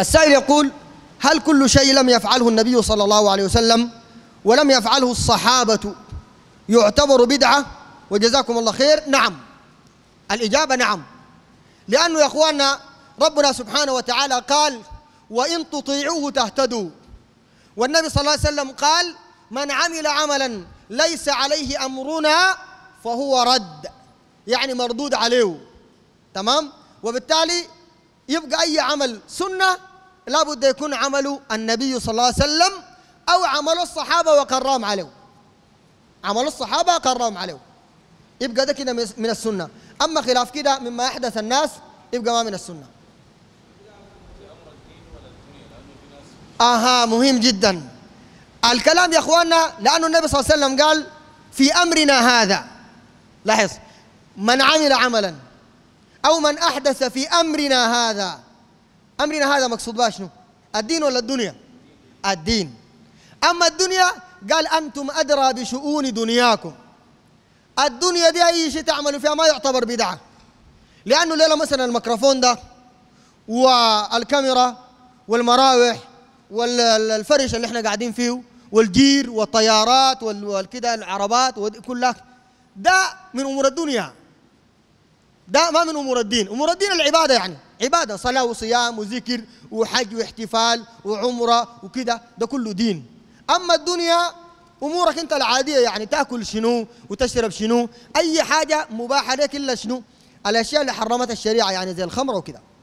السائل يقول هل كل شيء لم يفعله النبي صلى الله عليه وسلم ولم يفعله الصحابة يعتبر بدعة وجزاكم الله خير نعم الإجابة نعم لأنه يا أخواننا ربنا سبحانه وتعالى قال وإن تطيعوه تهتدوا والنبي صلى الله عليه وسلم قال من عمل عملا ليس عليه أمرنا فهو رد يعني مردود عليه تمام وبالتالي يبقى أي عمل سنة لابد يكون عمله النبي صلى الله عليه وسلم أو عمل الصحابة وقرام عليه عمل الصحابة كرام عليه يبقى ده كده من السنة أما خلاف كده مما يحدث الناس يبقى ما من السنة أها مهم جدا الكلام يا أخواننا لأن النبي صلى الله عليه وسلم قال في أمرنا هذا لاحظ من عمل عملا أو من أحدث في أمرنا هذا أمرنا هذا مقصود بها شنو؟ الدين ولا الدنيا؟ الدين أما الدنيا قال أنتم أدرى بشؤون دنياكم الدنيا دي أي شيء تعملوا فيها ما يعتبر بدعة لأنه ليلة مثلا الميكروفون ده والكاميرا والمراوح والفرش اللي احنا قاعدين فيه والجير والطيارات والكده العربات وكلها ده من أمور الدنيا ده ما من امور الدين امور الدين العباده يعني عباده صلاه وصيام وذكر وحج واحتفال وعمره وكده ده كله دين اما الدنيا امورك انت العاديه يعني تاكل شنو وتشرب شنو اي حاجه مباحه لك الا شنو الاشياء اللي حرمتها الشريعه يعني زي الخمره وكده